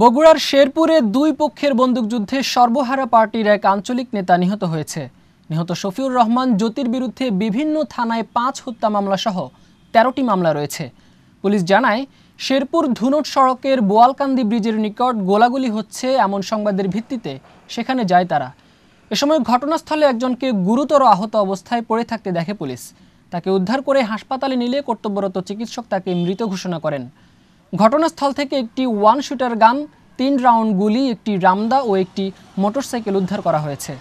বগুড়ার শেরপুরে দুই পক্ষের বন্দুকযুদ্ধে সর্বহারা পার্টির এক আঞ্চলিক নেতা নিহত হয়েছে নিহত শফিউর রহমান জ্যোতির বিরুদ্ধে বিভিন্ন থানায় পাঁচ হত্যা মামলা সহ তেরোটি মামলা রয়েছে পুলিশ জানায় শেরপুর ধুনট সড়কের বোয়ালকান্দি ব্রিজের নিকট গোলাগুলি হচ্ছে এমন সংবাদের ভিত্তিতে সেখানে যায় তারা এ সময় ঘটনাস্থলে একজনকে গুরুতর আহত অবস্থায় পড়ে থাকতে দেখে পুলিশ তাকে উদ্ধার করে হাসপাতালে নিলে কর্তব্যরত চিকিৎসক তাকে মৃত ঘোষণা করেন ঘটনাস্থল থেকে একটি ওয়ান শুটার গান তিন রাউন্ড গুলি একটি রামদা ও একটি মোটরসাইকেল উদ্ধার করা হয়েছে